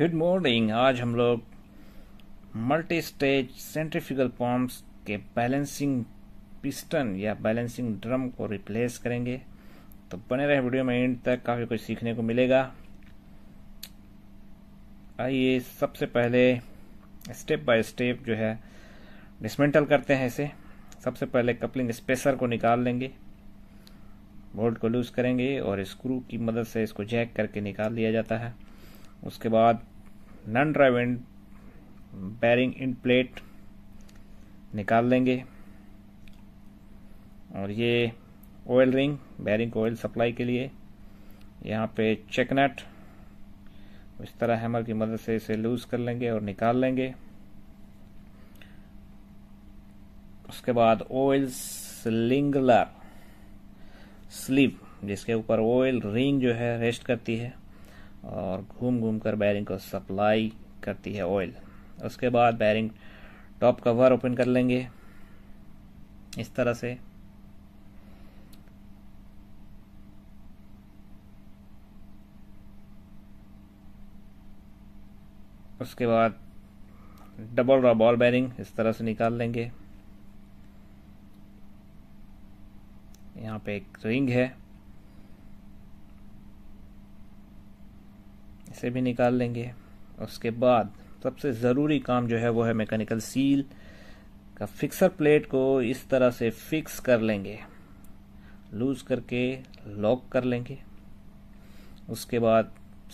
good morning आज हम लोग मल्टी स्टेज सेंट्रिफिकल पम्प्स के बैलेंसिंग पिस्टन या बैलेंसिंग ड्रम को रिप्लेस करेंगे तो बने रहे वीडियो में एंड तक काफ़ी कुछ सीखने को मिलेगा आइए सबसे पहले स्टेप बाय स्टेप जो है डिसमेंटल करते हैं इसे सबसे पहले कपलिंग स्पेसर को निकाल लेंगे बोल्ट को लूज़ करेंगे और स्क्रू की मदद से इसको जैक करके निकाल लिया जाता है उसके बाद नन ड्राइव एंड बैरिंग इन प्लेट निकाल लेंगे और ये oil ring bearing oil supply के लिए यहाँ पे चेकनेट इस तरह हैमर की मदद से इसे लूज कर लेंगे और निकाल लेंगे उसके बाद ऑयल स्लिंगलर स्लीव जिसके ऊपर ऑयल रिंग जो है रेस्ट करती है और घूम घूम कर बैरिंग को सप्लाई करती है ऑयल उसके बाद बैरिंग टॉप कवर ओपन कर लेंगे इस तरह से उसके बाद डबल रॉ बॉल बैरिंग इस तरह से निकाल लेंगे यहाँ पे एक रिंग है से भी निकाल लेंगे उसके बाद सबसे ज़रूरी काम जो है वो है मैकेनिकल सील का फिक्सर प्लेट को इस तरह से फिक्स कर लेंगे लूज करके लॉक कर लेंगे उसके बाद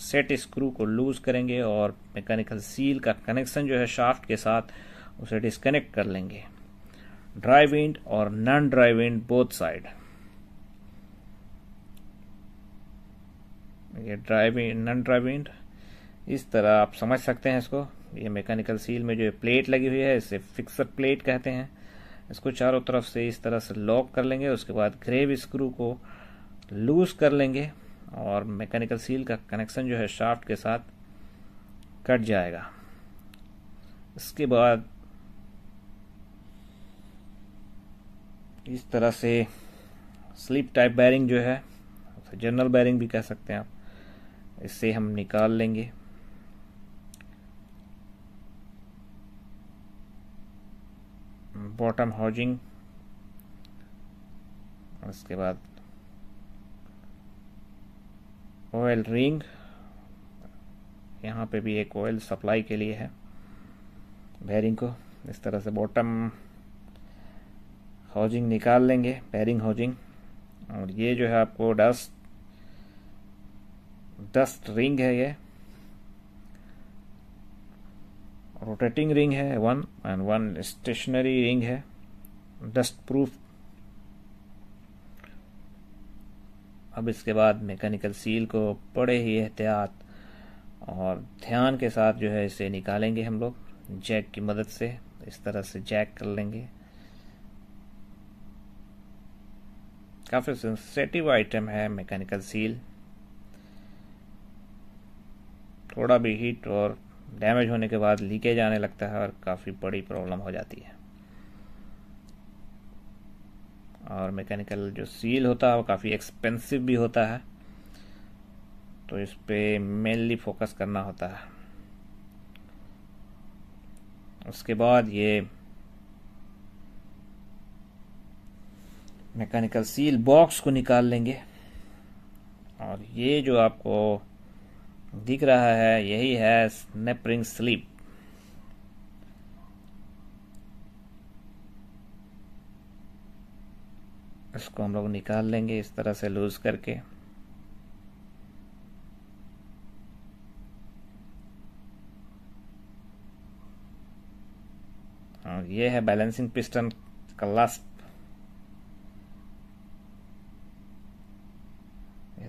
सेट स्क्रू को लूज करेंगे और मैकेनिकल सील का कनेक्शन जो है शाफ्ट के साथ उसे डिस्कनेक्ट कर लेंगे ड्राइव इंड और non drive end both side ये ड्राइविंग नॉन ड्राइविंग इस तरह आप समझ सकते हैं इसको ये मैकेनिकल सील में जो प्लेट लगी हुई है इसे फिक्सर प्लेट कहते हैं इसको चारों तरफ से इस तरह से लॉक कर लेंगे उसके बाद ग्रेव स्क्रू को लूज कर लेंगे और मैकेनिकल सील का कनेक्शन जो है शाफ्ट के साथ कट जाएगा इसके बाद इस तरह से स्लिप टाइप बैरिंग जो है जनरल बैरिंग भी कह सकते हैं आप इसे हम निकाल लेंगे बॉटम हाउजिंग उसके बाद ऑयल रिंग यहाँ पे भी एक ऑयल सप्लाई के लिए है बैरिंग को इस तरह से बॉटम हाउजिंग निकाल लेंगे बैरिंग हाउजिंग और ये जो है आपको डस्ट डस्ट रिंग है ये रोटेटिंग रिंग है one and one stationary ring है डस्ट प्रूफ अब इसके बाद मैकेनिकल सील को बड़े ही एहतियात और ध्यान के साथ जो है इसे निकालेंगे हम लोग जैक की मदद से इस तरह से जैक कर लेंगे काफ़ी सेंसेटिव आइटम है मैकेनिकल सील थोड़ा भी हीट और डैमेज होने के बाद लीकेज आने लगता है और काफ़ी बड़ी प्रॉब्लम हो जाती है और मैकेनिकल जो सील होता है वो काफ़ी एक्सपेंसिव भी होता है तो इस पर मेनली फोकस करना होता है उसके बाद ये मैकेनिकल सील बॉक्स को निकाल लेंगे और ये जो आपको दिख रहा है यही है स्नेपरिंग स्लीप इसको हम लोग निकाल लेंगे इस तरह से लूज करके हाँ, ये है बैलेंसिंग पिस्टन का लास्ट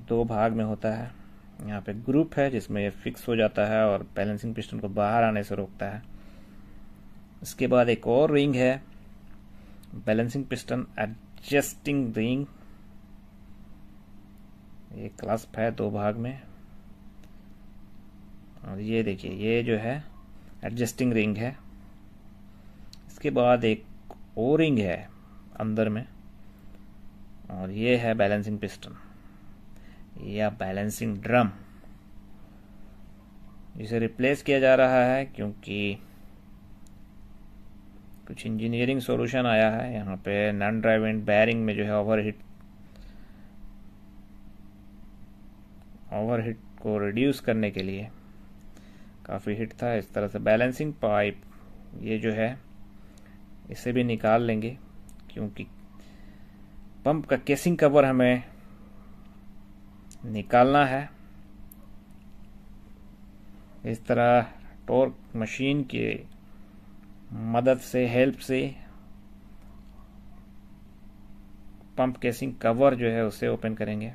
दो भाग में होता है यहाँ पे ग्रुप है जिसमें ये फिक्स हो जाता है और बैलेंसिंग पिस्टन को बाहर आने से रोकता है इसके बाद एक और रिंग है बैलेंसिंग पिस्टन एडजस्टिंग रिंग ये क्लास्प है दो भाग में और ये देखिए ये जो है एडजस्टिंग रिंग है इसके बाद एक ओ रिंग है अंदर में और ये है बैलेंसिंग पिस्टन या बैलेंसिंग ड्रम जिसे रिप्लेस किया जा रहा है क्योंकि कुछ इंजीनियरिंग सॉल्यूशन आया है यहाँ पे नॉन ड्राइविंग बैरिंग में जो है ओवरहीट ओवरहीट को रिड्यूस करने के लिए काफ़ी हिट था इस तरह से बैलेंसिंग पाइप ये जो है इसे भी निकाल लेंगे क्योंकि पंप का केसिंग कवर हमें निकालना है इस तरह टॉर्क मशीन के मदद से हेल्प से पंप केसिंग कवर जो है उसे ओपन करेंगे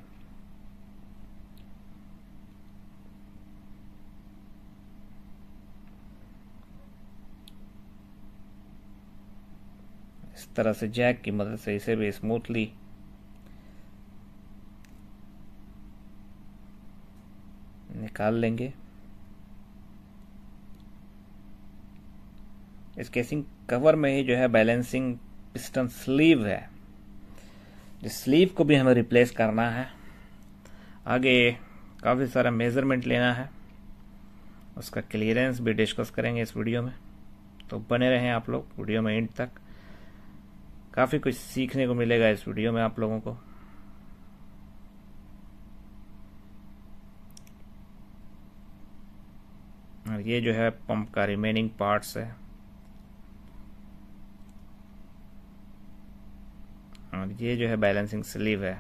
इस तरह से जैक की मदद से इसे भी स्मूथली निकाल लेंगे केसिंग कवर में ही जो है बैलेंसिंग पिस्टन स्लीव है जिस स्लीव को भी हमें रिप्लेस करना है आगे काफ़ी सारा मेज़रमेंट लेना है उसका क्लियरेंस भी डिस्कस करेंगे इस वीडियो में तो बने रहें आप लोग वीडियो में एंड तक काफ़ी कुछ सीखने को मिलेगा इस वीडियो में आप लोगों को ये जो है पंप का रिमेनिंग पार्ट्स है और ये जो है बैलेंसिंग स्लीव है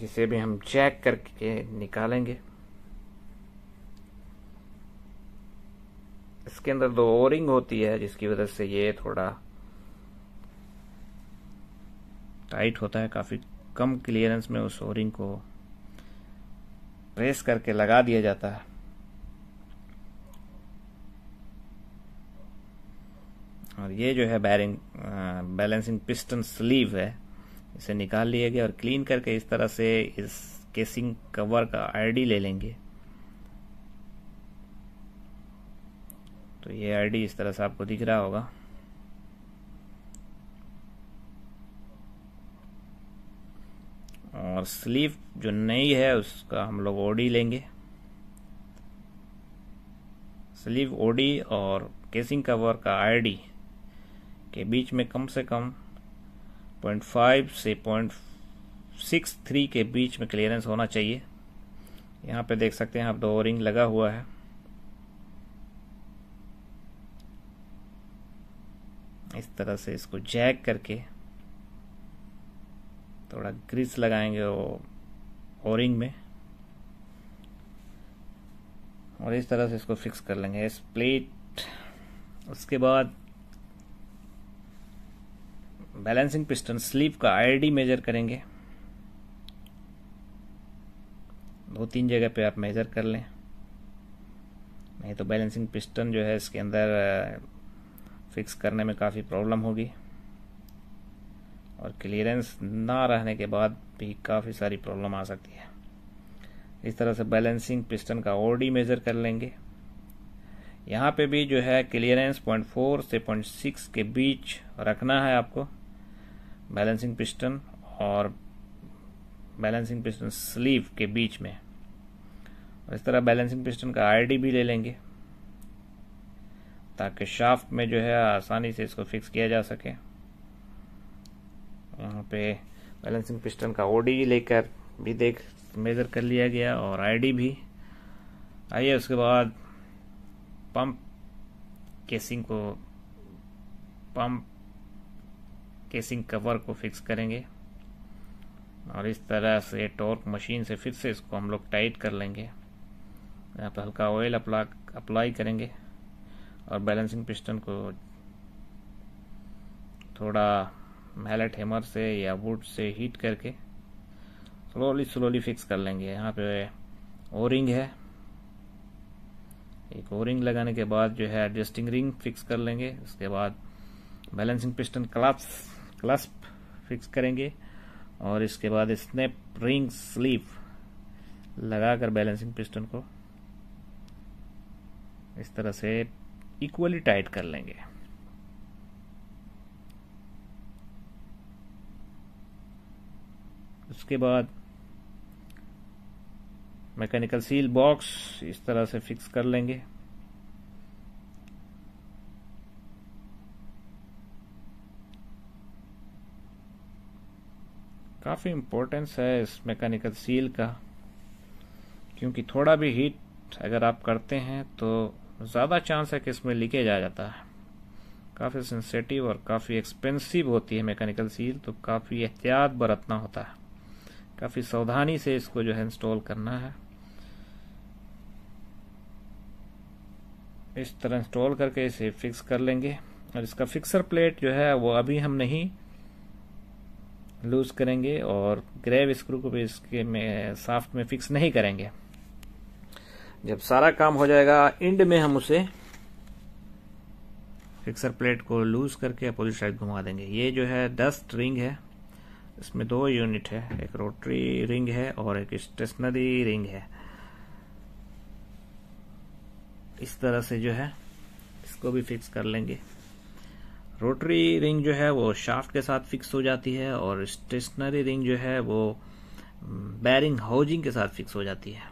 जिसे भी हम चेक करके निकालेंगे इसके अंदर दो ओरिंग होती है जिसकी वजह से ये थोड़ा टाइट होता है काफ़ी कम क्लियरेंस में उस ओरिंग को प्रेस करके लगा दिया जाता है और ये जो है बैरिंग बैलेंसिंग पिस्टन स्लीव है इसे निकाल लिया गए और क्लीन करके इस तरह से इस केसिंग कवर का आईडी ले लेंगे तो ये आईडी इस तरह से आपको दिख रहा होगा और स्लीव जो नई है उसका हम लोग ओडी लेंगे स्लीव ओडी और केसिंग कवर का आईडी के बीच में कम से कम 0.5 से 0.63 के बीच में क्लियरेंस होना चाहिए यहाँ पे देख सकते हैं आप दो रिंग लगा हुआ है इस तरह से इसको जैक करके थोड़ा ग्रीस लगाएंगे वो ओरिंग में और इस तरह से इसको फिक्स कर लेंगे इस प्लेट उसके बाद बैलेंसिंग पिस्टन स्लीप का आईडी मेजर करेंगे दो तीन जगह पे आप मेजर कर लें नहीं तो बैलेंसिंग पिस्टन जो है इसके अंदर फिक्स करने में काफ़ी प्रॉब्लम होगी और क्लियरेंस ना रहने के बाद भी काफ़ी सारी प्रॉब्लम आ सकती है इस तरह से बैलेंसिंग पिस्टन का ओडी मेज़र कर लेंगे यहाँ पे भी जो है क्लियरेंस पॉइंट फोर से पॉइंट सिक्स के बीच रखना है आपको बैलेंसिंग पिस्टन और बैलेंसिंग पिस्टन स्लीव के बीच में और इस तरह बैलेंसिंग पिस्टन का आईडी भी ले लेंगे ताकि शाफ्ट में जो है आसानी से इसको फिक्स किया जा सके यहाँ पे बैलेंसिंग पिस्टन का ओडी लेकर भी देख मेज़र कर लिया गया और आईडी भी आइए उसके बाद पंप केसिंग को पंप केसिंग कवर को फिक्स करेंगे और इस तरह से टॉर्क मशीन से फिर से इसको हम लोग टाइट कर लेंगे यहाँ पर हल्का ऑयल अप्ला अप्लाई करेंगे और बैलेंसिंग पिस्टन को थोड़ा मैलेट हेमर से या वुड से हीट करके स्लोली स्लोली फिक्स कर लेंगे यहाँ पे ओरिंग है एक ओरिंग लगाने के बाद जो है एडजस्टिंग रिंग फिक्स कर लेंगे उसके बाद balancing piston clasps clasp fix करेंगे और इसके बाद स्नैप रिंग स्लीव लगाकर बैलेंसिंग पिस्टन को इस तरह से इक्वली टाइट कर लेंगे उसके बाद मैकेनिकल सील बॉक्स इस तरह से फिक्स कर लेंगे काफ़ी इम्पोर्टेंस है इस मैकेनिकल सील का क्योंकि थोड़ा भी हीट अगर आप करते हैं तो ज़्यादा चांस है कि इसमें लीकेज आ जाता है काफ़ी सेंसेटिव और काफ़ी एक्सपेंसिव होती है मैकेनिकल सील तो काफ़ी एहतियात बरतना होता है काफ़ी सावधानी से इसको जो है इंस्टॉल करना है इस तरह इंस्टॉल करके इसे फिक्स कर लेंगे और इसका फिक्सर प्लेट जो है वो अभी हम नहीं लूज करेंगे और ग्रेव स्क्रू को भी इसके में साफ्ट में फिक्स नहीं करेंगे जब सारा काम हो जाएगा एंड में हम उसे फिक्सर प्लेट को लूज करके अपोजिट साइड घुमा देंगे ये जो है डस्ट रिंग है इसमें दो यूनिट है एक रोटरी रिंग है और एक स्टेशनरी रिंग है इस तरह से जो है इसको भी फिक्स कर लेंगे रोटरी रिंग जो है वो शाफ्ट के साथ फिक्स हो जाती है और स्टेशनरी रिंग जो है वो बैरिंग हाउजिंग के साथ फिक्स हो जाती है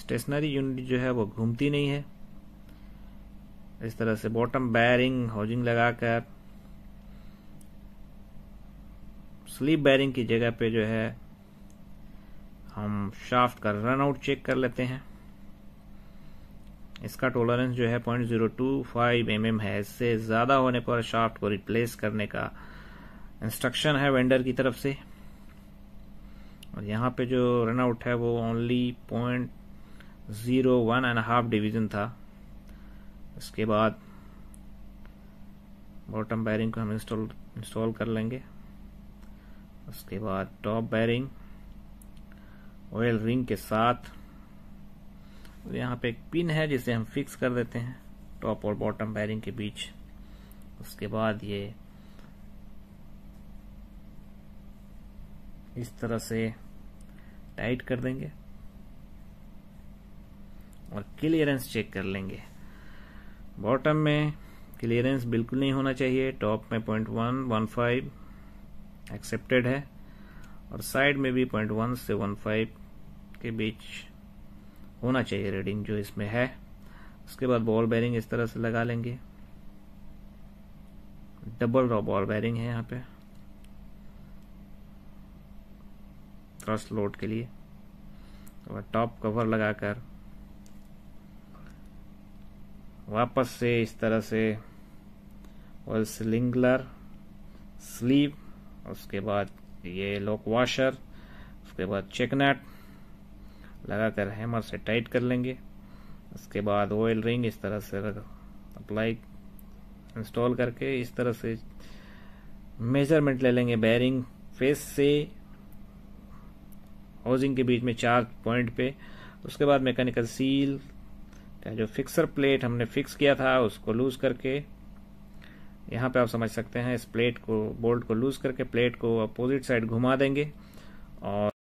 स्टेशनरी यूनिट जो है वो घूमती नहीं है इस तरह से बॉटम बैरिंग हाउजिंग लगाकर स्लीप बैरिंग की जगह पे जो है हम शाफ्ट का रन आउट चेक कर लेते हैं इसका टॉलरेंस जो है point zero two five M M है इससे ज़्यादा होने पर शाफ्ट को रिप्लेस करने का इंस्ट्रक्शन है वेंडर की तरफ से और यहाँ पे जो रनआउट है वो only point zero one and half division था इसके बाद बॉटम बैरिंग को हम इंस्टॉल इंस्टॉल कर लेंगे उसके बाद टॉप बैरिंग ऑयल रिंग के साथ और यहाँ पे एक पिन है जिसे हम फिक्स कर देते हैं टॉप और बॉटम बैरिंग के बीच उसके बाद ये इस तरह से टाइट कर देंगे और क्लियरेंस चेक कर लेंगे बॉटम में क्लियरेंस बिल्कुल नहीं होना चाहिए टॉप में point one one five accepted है और साइड में भी पॉइंट वन से वन फाइव के बीच होना चाहिए रीडिंग जो इसमें है उसके बाद बॉल बैरिंग इस तरह से लगा लेंगे डबल रॉ बॉल बैरिंग है यहाँ पे थ्रस्ट लोड के लिए और टॉप कवर लगाकर वापस से इस तरह से और सिलिंगलर स्लीव उसके बाद ये लोक वाशर उसके बाद चेकनेट लगाकर हैमर से टाइट कर लेंगे उसके बाद ऑयल रिंग इस तरह से अप्लाई इंस्टॉल करके इस तरह से मेजरमेंट ले लेंगे बैरिंग फेस से हाउसिंग के बीच में चार पॉइंट पे उसके बाद मैकेनिकल सील का जो फिक्सर प्लेट हमने फिक्स किया था उसको लूज़ करके यहाँ पे आप समझ सकते हैं इस प्लेट को बोल्ट को लूज़ करके प्लेट को अपोजिट साइड घुमा देंगे और